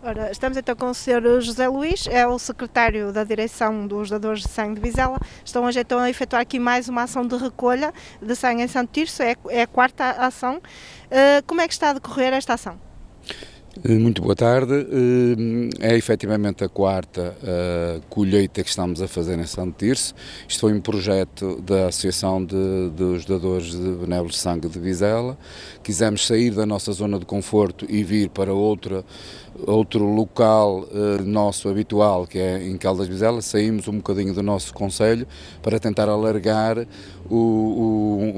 Ora, estamos então com o Sr. José Luís, é o secretário da direção dos dadores de sangue de Vizela. Estão hoje então a efetuar aqui mais uma ação de recolha de sangue em Santo Tirso, é, é a quarta ação. Uh, como é que está a decorrer esta ação? Eh, muito boa tarde. Eh, é efetivamente a quarta eh, colheita que estamos a fazer em Santo Tirso. Isto foi um projeto da Associação de, dos Dadores de Benévolos de Sangue de Vizela. Quisemos sair da nossa zona de conforto e vir para outra, outro local nosso habitual, que é em Caldas Vizela. Saímos um bocadinho do nosso conselho para tentar alargar o, o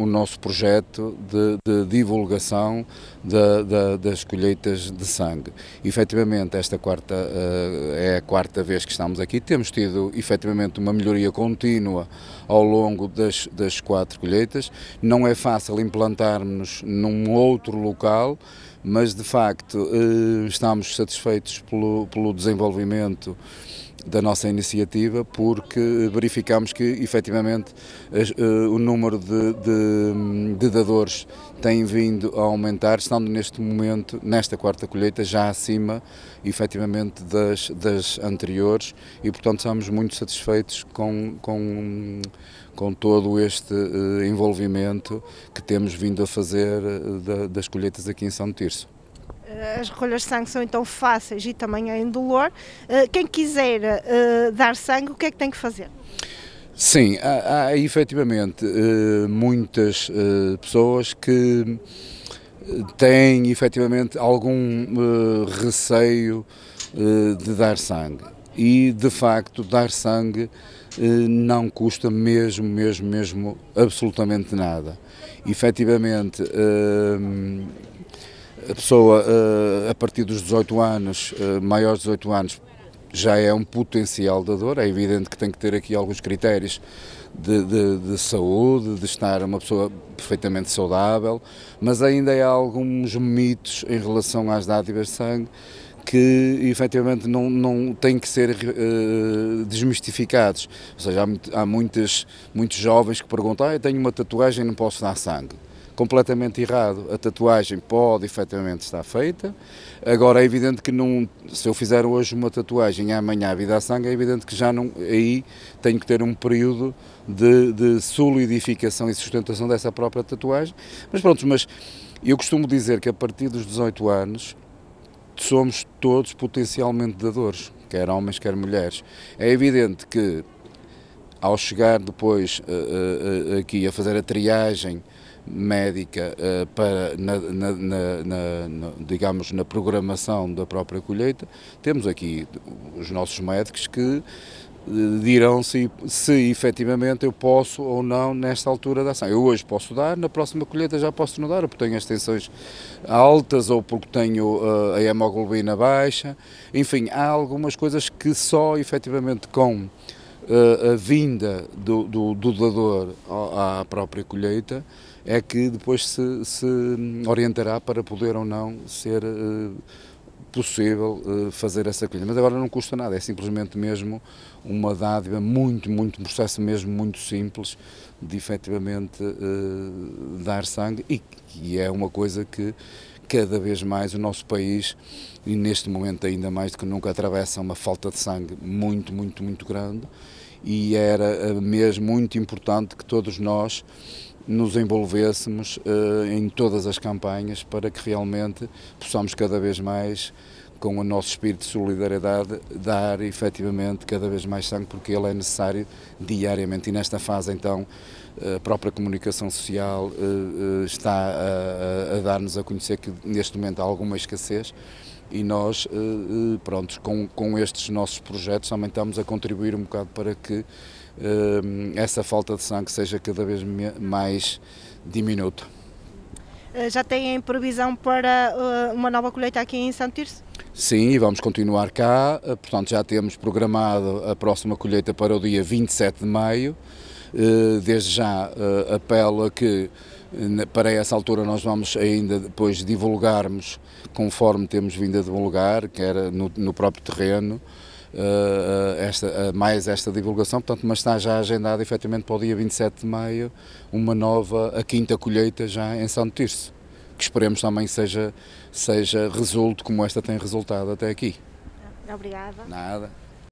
o nosso projeto de, de divulgação de, de, das colheitas de sangue. Efetivamente, esta quarta eh, é a quarta vez que estamos aqui. Temos tido, efetivamente, uma melhoria contínua ao longo das, das quatro colheitas. Não é fácil implantarmos num outro local, mas, de facto, eh, estamos satisfeitos pelo, pelo desenvolvimento da nossa iniciativa porque eh, verificamos que efetivamente eh, o número de, de, de dadores tem vindo a aumentar, estando neste momento, nesta quarta colheita, já acima efetivamente das, das anteriores e portanto estamos muito satisfeitos com, com, com todo este eh, envolvimento que temos vindo a fazer das colheitas aqui em São Tirso. Eh, as recolhas de sangue são então fáceis e também é indolor. Eh, quem quiser eh, dar sangue, o que é que tem que fazer? Sim, há, há efetivamente muitas pessoas que têm efetivamente algum receio de dar sangue. E de facto, dar sangue não custa mesmo, mesmo, mesmo absolutamente nada. Efetivamente a pessoa eh, a partir dos 18 anos, eh, maiores de 18 anos, já é um potencial dador, é evidente que tem que ter aqui alguns critérios de, de, de, saúde, de estar uma pessoa perfeitamente saudável, mas ainda há alguns mitos em relação às dádivas de sangue que efetivamente não, não têm que ser uh, desmistificados. Ou seja, há, há muitas, muitos jovens que perguntam: ah, eu tenho uma tatuagem e não posso dar sangue completamente errado. A tatuagem pode efetivamente estar feita. Agora é evidente que não, se eu fizer hoje uma tatuagem e amanhã a vida a sangue, é evidente que já não, aí tenho que ter um período de, de solidificação e sustentação dessa própria tatuagem. Mas pronto, mas eu costumo dizer que a partir dos 18 anos somos todos potencialmente dadores, quer homens, quer mulheres. É evidente que ao chegar depois uh, uh, uh, aqui a fazer a triagem médica eh, para, na, na, na, na, digamos, na programação da própria colheita, temos aqui os nossos médicos que eh, dirão se, se efetivamente eu posso ou não nesta altura da ação. Eu hoje posso dar, na próxima colheita já posso não dar, porque tenho as tensões altas ou porque tenho eh, a hemoglobina baixa. Enfim, há algumas coisas que só efetivamente com a vinda do, do, do dador à própria colheita é que depois se, se hum, orientará para poder ou não ser uh, possível uh, fazer essa colheita. Mas agora não custa nada, é simplesmente mesmo uma dádiva, muito, muito, um processo mesmo muito simples de efetivamente uh, dar sangue e é uma coisa que cada vez mais o nosso país, e neste momento ainda mais do que nunca, atravessa uma falta de sangue muito, muito, muito grande e era mesmo muito importante que todos nós nos envolvêssemos eh, em todas as campanhas para que realmente possamos cada vez mais com o nosso espírito de solidariedade, dar efetivamente cada vez mais sangue, porque ele é necessário diariamente. E nesta fase, então, a própria comunicação social eh, eh, está a, a dar-nos a conhecer que neste momento há alguma escassez e nós, eh, pronto, com, com estes nossos projetos também estamos a contribuir um bocado para que essa falta de sangue seja cada vez mais diminuta. Já têm previsão para uma nova colheita aqui em Santirce? Sim, vamos continuar cá. Eh, portanto, já temos programado a próxima colheita para o dia 27 de maio. Eh, desde já eh, apelo a que para essa altura nós vamos ainda depois divulgarmos, conforme temos vindo a divulgar, que no, no próprio terreno, esta, mais esta divulgação, portanto, mas está já agendada efetivamente para o dia 27 de maio uma nova, a quinta colheita já em Santo Tirso que esperemos também seja, seja resulte como esta tem resultado até aqui. Obrigada. Nada.